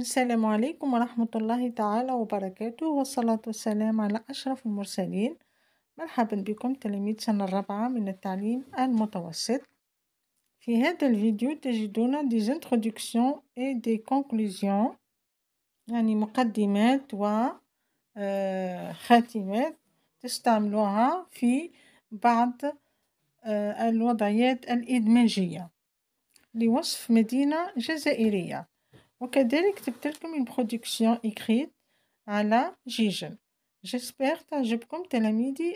السلام عليكم ورحمة الله تعالى وبركاته والصلاة والسلام على أشرف المرسلين مرحبا بكم تلاميذ سنة الرابعة من التعليم المتوسط في هذا الفيديو تجدون دي introductions اي دي كونكلوزيون يعني مقدمات و آه، خاتمات تستعملوها في بعض آه، الوضعيات الإدماجية لوصف مدينة جزائرية وكذلك une production écrite à la جيجل J'espère midi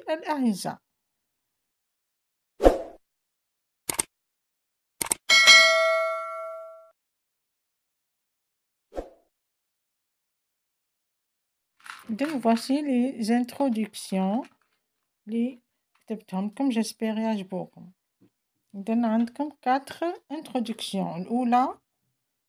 Donc voici les introductions, les comme j'espère, et à Donc, quatre introductions. Ou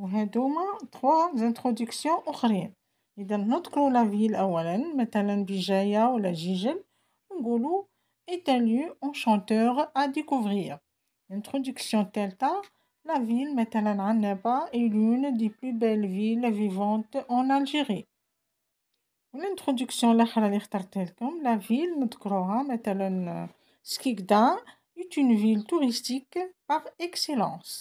وهادوما introductions. زانتروديكسيون أخرين إذا نذكرو لافيل أولا Bijaya ou ou Jijel. ونقولو est un lieu enchanteur à découvrir. Introduction Telta, la ville Metalan Annaba est l'une des plus belles villes vivantes en Algérie. L'introduction la ville de Metalan Skikda est une ville touristique par excellence.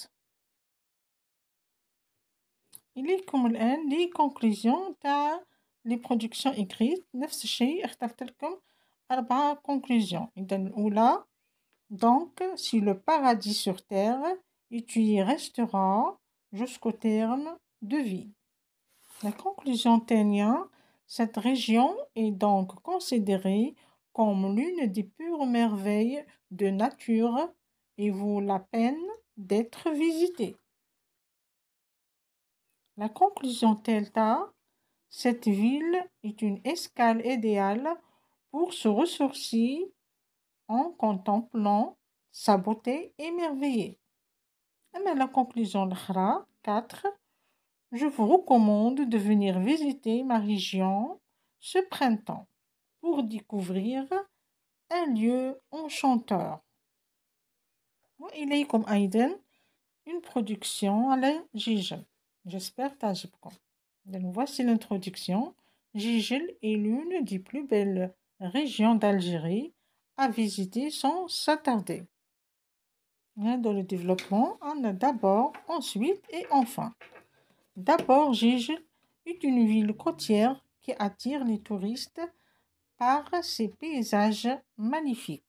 لكم الآن لي les تاع لي برودكسيون إكريت نفس الشيء اخترت Donc, si le paradis sur terre, et tu y resteras jusqu'au terme de vie. La conclusion ténia, cette région est donc considérée comme l'une des pures merveilles de nature et vaut la peine d'être visitée. La conclusion Delta, cette ville est une escale idéale pour se ressourcer en contemplant sa beauté émerveillée. mais la conclusion 4, je vous recommande de venir visiter ma région ce printemps pour découvrir un lieu enchanteur. il est comme Aiden, une production la Gige. J'espère prend. voici l'introduction. Gigil est l'une des plus belles régions d'Algérie à visiter sans s'attarder. Hein, dans le développement, on a d'abord, ensuite et enfin. D'abord, Gigil est une ville côtière qui attire les touristes par ses paysages magnifiques.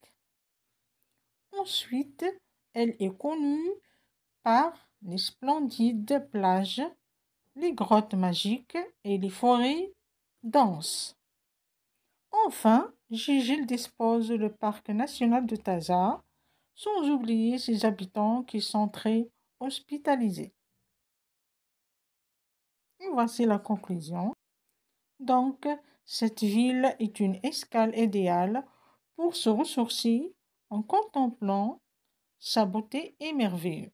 Ensuite, elle est connue par les splendides plages, les grottes magiques et les forêts denses. Enfin, Gigil dispose le parc national de Taza, sans oublier ses habitants qui sont très hospitalisés. voici la conclusion. Donc, cette ville est une escale idéale pour se ressourcer en contemplant sa beauté émerveillée.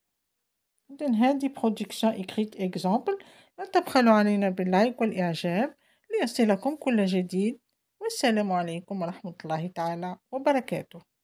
إذن هذه برودكسيون إكريت إكزامبل لا تبخلوا علينا باللايك والإعجاب ليصلكم كل جديد والسلام عليكم ورحمة الله تعالى وبركاته